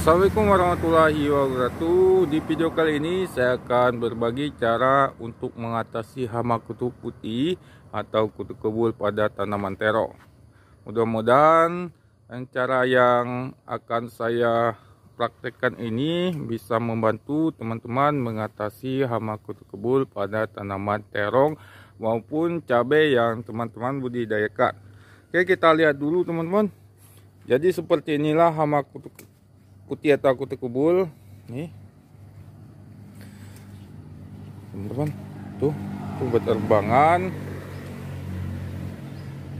Assalamualaikum warahmatullahi wabarakatuh Di video kali ini saya akan berbagi cara untuk mengatasi hama kutu putih atau kutu kebul pada tanaman terong. Mudah-mudahan cara yang akan saya praktekkan ini bisa membantu teman-teman mengatasi hama kutu kebul pada tanaman terong maupun cabai yang teman-teman budidayakan Oke kita lihat dulu teman-teman jadi seperti inilah hama kutu kuti atau aku tekubul nih teman-teman tuh tuh berterbangan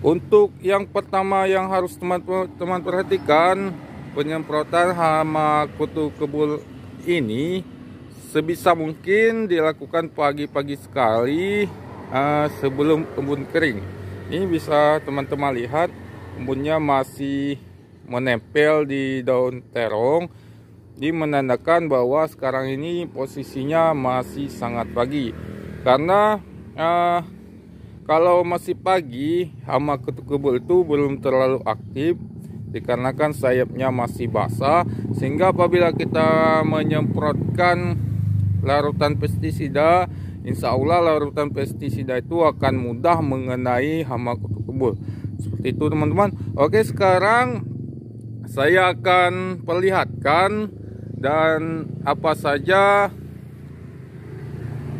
untuk yang pertama yang harus teman-teman perhatikan penyemprotan hama kutu kebul ini sebisa mungkin dilakukan pagi-pagi sekali uh, sebelum kebun kering. Ini bisa teman-teman lihat kebunnya masih menempel di daun terong ini menandakan bahwa sekarang ini posisinya masih sangat pagi karena uh, kalau masih pagi hama kutu kebul itu belum terlalu aktif dikarenakan sayapnya masih basah sehingga apabila kita menyemprotkan larutan pestisida insya Allah larutan pestisida itu akan mudah mengenai hama kutu kebul seperti itu teman-teman oke sekarang saya akan perlihatkan dan apa saja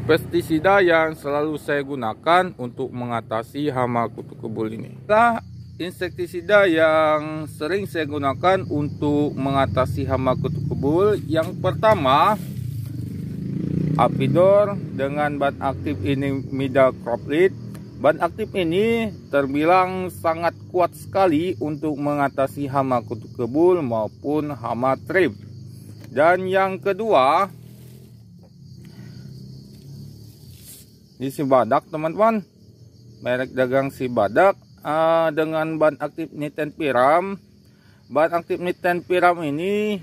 pestisida yang selalu saya gunakan untuk mengatasi hama kutu kebul ini. Nah, insektisida yang sering saya gunakan untuk mengatasi hama kutu kebul yang pertama apidor dengan bahan aktif ini midacroplid Ban aktif ini terbilang sangat kuat sekali untuk mengatasi hama kutu kebul maupun hama trip. Dan yang kedua, di si badak teman-teman, merek dagang si badak uh, dengan ban aktif niten piram. Ban aktif niten piram ini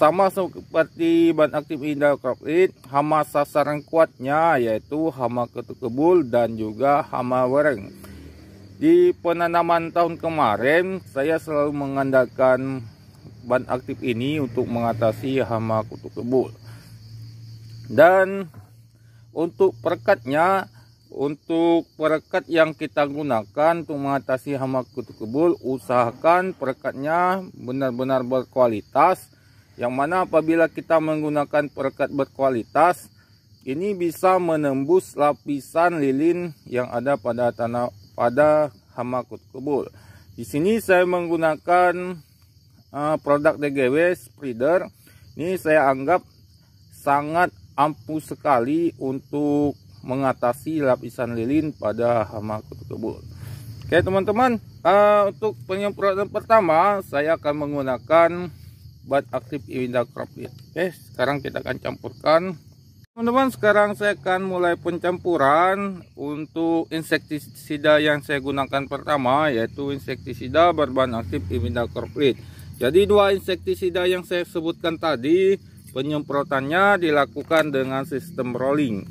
sama seperti ban aktif krokit, hama sasaran kuatnya yaitu hama kebul dan juga hama wereng. Di penanaman tahun kemarin, saya selalu mengandalkan ban aktif ini untuk mengatasi hama kutu kebul. Dan untuk perekatnya, untuk perekat yang kita gunakan untuk mengatasi hama kutu kebul, usahakan perekatnya benar-benar berkualitas yang mana apabila kita menggunakan perekat berkualitas, ini bisa menembus lapisan lilin yang ada pada tanah pada hama kutkubul. Di sini saya menggunakan uh, produk DGW spreader. Ini saya anggap sangat ampuh sekali untuk mengatasi lapisan lilin pada hama kutkubul. Oke teman-teman, uh, untuk penyemprotan pertama saya akan menggunakan bat aktif Iwinda crop Oke, sekarang kita akan campurkan. Teman-teman, sekarang saya akan mulai pencampuran untuk insektisida yang saya gunakan pertama yaitu insektisida berbahan aktif Iwinda crop Jadi dua insektisida yang saya sebutkan tadi penyemprotannya dilakukan dengan sistem rolling.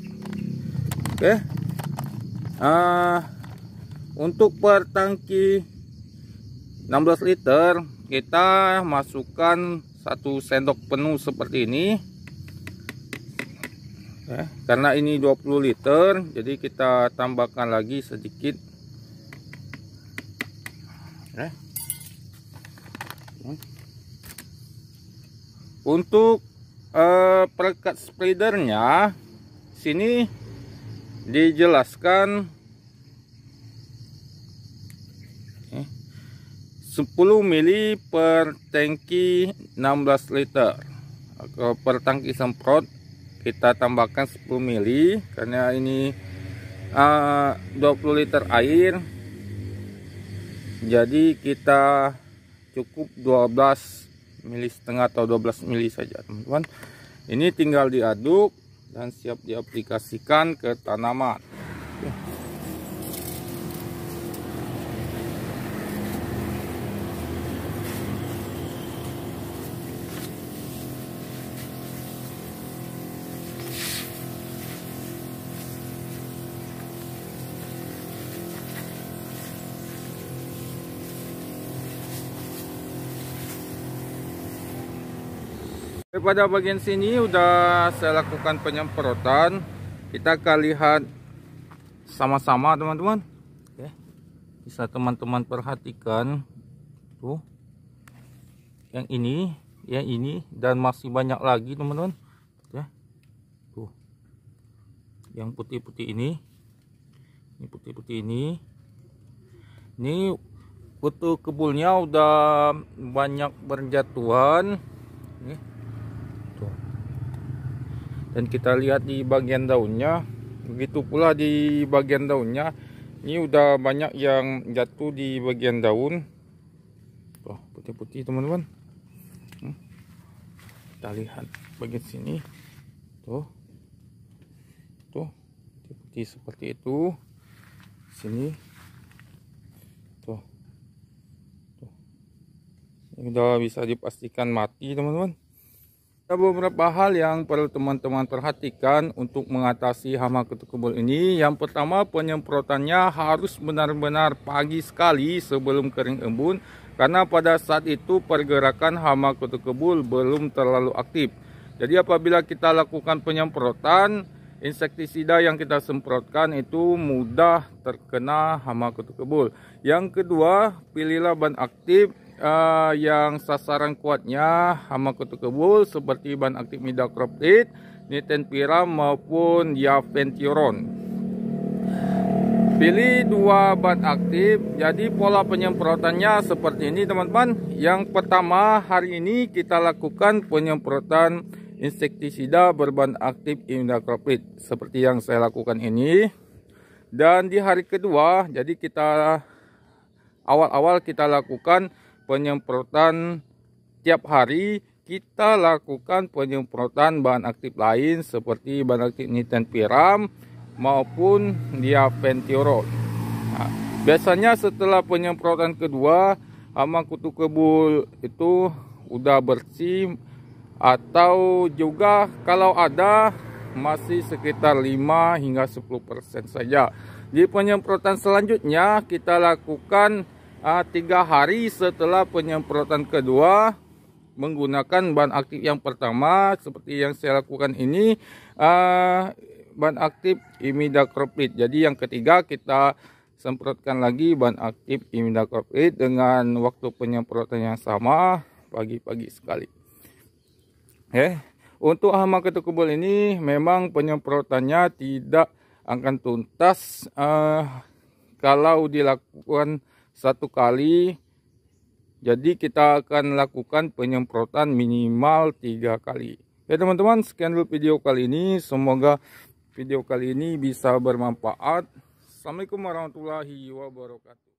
Oke. Ah, untuk per tangki 16 liter kita masukkan satu sendok penuh seperti ini ya, karena ini 20 liter jadi kita tambahkan lagi sedikit ya. Hmm. untuk eh, perekat spreadernya sini dijelaskan 10 mili per tangki 16 liter kalau per tangki semprot kita tambahkan 10 mili karena ini ah, uh, 20 liter air jadi kita cukup 12 mili setengah atau 12 mili saja teman-teman ini tinggal diaduk dan siap diaplikasikan ke tanaman pada bagian sini udah saya lakukan penyemprotan kita akan lihat sama-sama teman-teman Oke. bisa teman-teman perhatikan tuh yang ini yang ini dan masih banyak lagi teman-teman ya tuh yang putih-putih ini ini putih-putih ini ini kutu kebulnya udah banyak berjatuhan nih dan kita lihat di bagian daunnya begitu pula di bagian daunnya ini udah banyak yang jatuh di bagian daun oh, putih-putih teman-teman hmm. kita lihat bagian sini tuh tuh putih-putih seperti itu sini tuh tuh ini udah bisa dipastikan mati teman-teman ada beberapa hal yang perlu teman-teman perhatikan untuk mengatasi hama kutu kebul ini. Yang pertama penyemprotannya harus benar-benar pagi sekali sebelum kering embun. Karena pada saat itu pergerakan hama kutu kebul belum terlalu aktif. Jadi apabila kita lakukan penyemprotan, insektisida yang kita semprotkan itu mudah terkena hama kutu kebul. Yang kedua, pilihlah ban aktif uh, yang sasaran kuatnya hama kutu kebul seperti ban aktif midacropid, nitenpira maupun yaventiron. Pilih dua ban aktif. Jadi pola penyemprotannya seperti ini teman-teman. Yang pertama hari ini kita lakukan penyemprotan insektisida berban aktif imidacropid seperti yang saya lakukan ini. Dan di hari kedua, jadi kita awal-awal kita lakukan penyemprotan tiap hari kita lakukan penyemprotan bahan aktif lain seperti bahan aktif piram maupun diaventirol. Nah, biasanya setelah penyemprotan kedua, hama kutu kebul itu udah bersih atau juga kalau ada masih sekitar 5 hingga 10% saja. Di penyemprotan selanjutnya kita lakukan uh, tiga hari setelah penyemprotan kedua menggunakan bahan aktif yang pertama seperti yang saya lakukan ini uh, bahan aktif imidacloprid jadi yang ketiga kita semprotkan lagi bahan aktif imidacloprid dengan waktu penyemprotan yang sama pagi-pagi sekali eh ya, okay. untuk hama ketukubul ini memang penyemprotannya tidak akan tuntas uh, kalau dilakukan satu kali jadi kita akan lakukan penyemprotan minimal tiga kali ya teman-teman sekian dulu video kali ini semoga video kali ini bisa bermanfaat Assalamualaikum warahmatullahi wabarakatuh